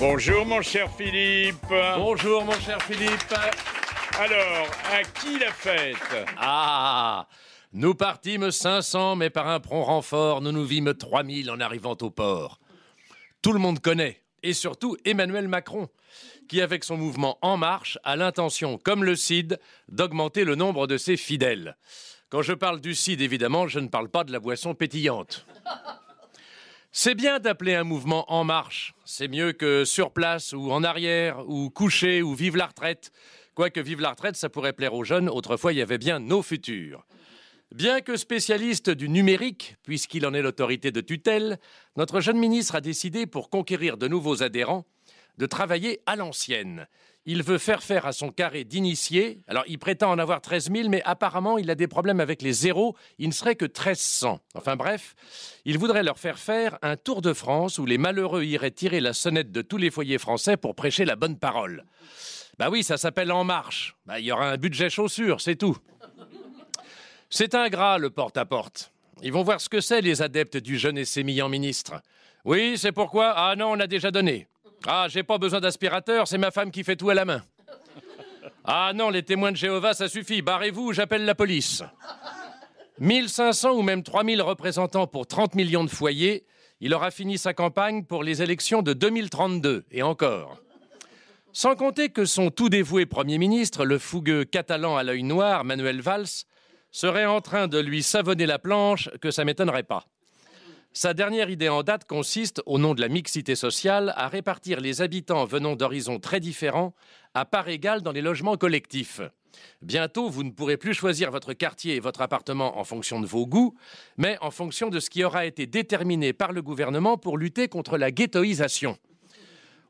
Bonjour mon cher Philippe. Bonjour mon cher Philippe. Alors, à qui la fête Ah Nous partîmes 500, mais par un prompt renfort, nous nous vîmes 3000 en arrivant au port. Tout le monde connaît, et surtout Emmanuel Macron, qui avec son mouvement En Marche a l'intention, comme le CID, d'augmenter le nombre de ses fidèles. Quand je parle du CID, évidemment, je ne parle pas de la boisson pétillante. C'est bien d'appeler un mouvement en marche. C'est mieux que sur place ou en arrière ou couché ou vive la retraite. Quoique vive la retraite, ça pourrait plaire aux jeunes. Autrefois, il y avait bien nos futurs. Bien que spécialiste du numérique, puisqu'il en est l'autorité de tutelle, notre jeune ministre a décidé, pour conquérir de nouveaux adhérents, de travailler à l'ancienne. Il veut faire faire à son carré d'initié. Alors, il prétend en avoir 13 000, mais apparemment, il a des problèmes avec les zéros. Il ne serait que 1300. Enfin bref, il voudrait leur faire faire un tour de France où les malheureux iraient tirer la sonnette de tous les foyers français pour prêcher la bonne parole. Bah oui, ça s'appelle En Marche. Bah, il y aura un budget chaussure, c'est tout. C'est ingrat, le porte-à-porte. -porte. Ils vont voir ce que c'est, les adeptes du jeune et sémillant ministre. Oui, c'est pourquoi. Ah non, on a déjà donné. Ah, j'ai pas besoin d'aspirateur, c'est ma femme qui fait tout à la main. Ah non, les témoins de Jéhovah, ça suffit, barrez-vous, j'appelle la police. 1500 ou même 3000 représentants pour 30 millions de foyers, il aura fini sa campagne pour les élections de 2032, et encore. Sans compter que son tout dévoué Premier ministre, le fougueux catalan à l'œil noir, Manuel Valls, serait en train de lui savonner la planche, que ça m'étonnerait pas. Sa dernière idée en date consiste, au nom de la mixité sociale, à répartir les habitants venant d'horizons très différents à part égale dans les logements collectifs. Bientôt, vous ne pourrez plus choisir votre quartier et votre appartement en fonction de vos goûts, mais en fonction de ce qui aura été déterminé par le gouvernement pour lutter contre la ghettoisation.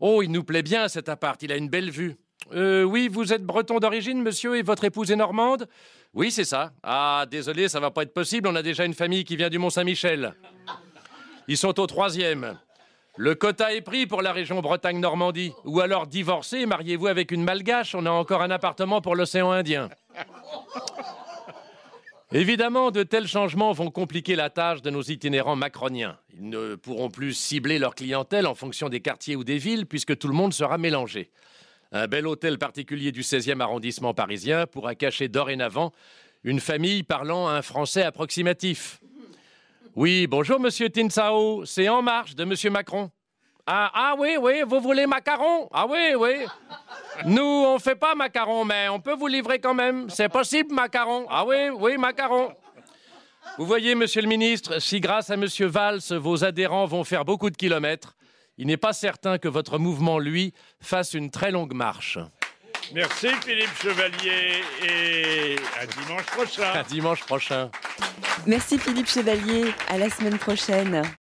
Oh, il nous plaît bien cet appart, il a une belle vue. Euh, oui, vous êtes breton d'origine, monsieur, et votre épouse est normande Oui, c'est ça. Ah, désolé, ça va pas être possible, on a déjà une famille qui vient du Mont-Saint-Michel. Ils sont au troisième. Le quota est pris pour la région Bretagne-Normandie. Ou alors divorcez, mariez-vous avec une malgache, on a encore un appartement pour l'océan Indien. Évidemment, de tels changements vont compliquer la tâche de nos itinérants macroniens. Ils ne pourront plus cibler leur clientèle en fonction des quartiers ou des villes, puisque tout le monde sera mélangé. Un bel hôtel particulier du 16e arrondissement parisien pourra cacher dorénavant une famille parlant un français approximatif. Oui, bonjour Monsieur Tinsao, c'est En Marche de Monsieur Macron. Ah, ah, oui, oui, vous voulez macaron Ah oui, oui. Nous, on fait pas macaron, mais on peut vous livrer quand même. C'est possible, macaron Ah oui, oui, macaron. Vous voyez, Monsieur le Ministre, si grâce à Monsieur Valls, vos adhérents vont faire beaucoup de kilomètres, il n'est pas certain que votre mouvement, lui, fasse une très longue marche. Merci Philippe Chevalier et à dimanche prochain. À dimanche prochain. Merci Philippe Chevalier, à la semaine prochaine.